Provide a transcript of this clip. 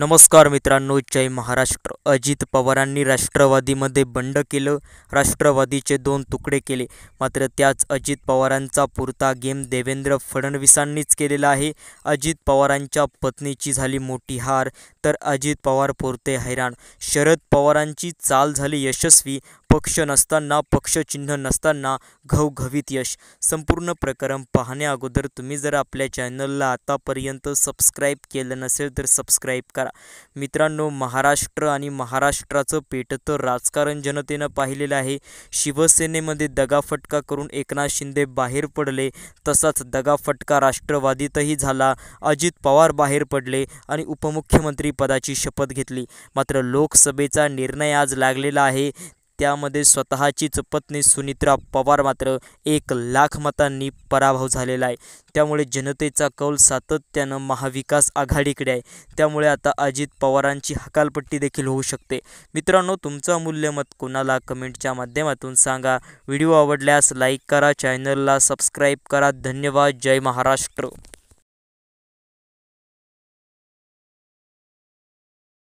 नमस्कार मित्रांनो जय महाराष्ट्र अजित पवारांनी राष्ट्रवादीमध्ये बंड केलं राष्ट्रवादीचे दोन तुकडे केले मात्र त्याच अजित पवारांचा पुरता गेम देवेंद्र फडणवीसांनीच केलेला आहे अजित पवारांच्या पत्नीची झाली मोठी हार तर अजित पवार पुरते हैराण शरद पवारांची चाल झाली यशस्वी पक्ष नसताना पक्षचिन्ह नसताना घवघवीत यश संपूर्ण प्रकरण पाहण्याअगोदर तुम्ही जर आपल्या चॅनलला आतापर्यंत सबस्क्राईब केलं नसेल तर सबस्क्राईब करा मित्रांनो महाराष्ट्र आणि महाराष्ट्राचं पेट तर राजकारण जनतेनं पाहिलेलं आहे शिवसेनेमध्ये दगाफटका करून एकनाथ शिंदे बाहेर पडले तसाच दगाफटका राष्ट्रवादीतही झाला अजित पवार बाहेर पडले आणि उपमुख्यमंत्री पदाची शपथ घेतली मात्र लोकसभेचा निर्णय आज लागलेला आहे त्यामध्ये स्वतःचीच पत्नी सुनीत्रा पवार मात्र एक लाख मतांनी पराभव झालेला आहे त्यामुळे जनतेचा कौल सातत्यानं महाविकास आघाडीकडे आहे त्यामुळे आता अजित पवारांची हकालपट्टी देखील होऊ शकते मित्रांनो तुमचं मूल्यमत कोणाला कमेंटच्या माध्यमातून सांगा व्हिडिओ आवडल्यास लाईक करा चॅनलला सबस्क्राईब करा धन्यवाद जय महाराष्ट्र